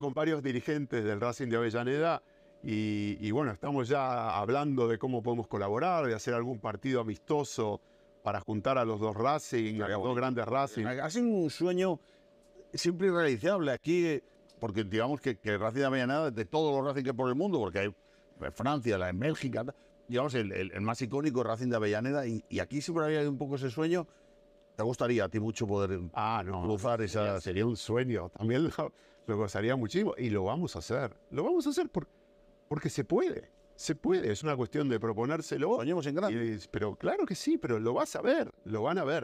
con varios dirigentes del Racing de Avellaneda y, bueno, estamos ya hablando de cómo podemos colaborar, de hacer algún partido amistoso para juntar a los dos Racing, a los dos grandes Racing. Eh, hacen un sueño siempre irrealizable aquí, porque digamos que, el Racing de Avellaneda, de todos los Racing que hay por el mundo, porque hay en pues, Francia, la en Bélgica, digamos, el, más icónico Racing de Avellaneda, y, y aquí siempre había un poco ese sueño ¿Te gustaría a ti mucho poder ah, cruzar esa... Sería, un sueño, también lo, gustaría muchísimo y lo vamos a hacer. Lo vamos a hacer por, porque se puede, se puede. Es una cuestión de proponérselo. Soñemos en grande. pero claro que sí, pero lo vas a ver, lo van a ver.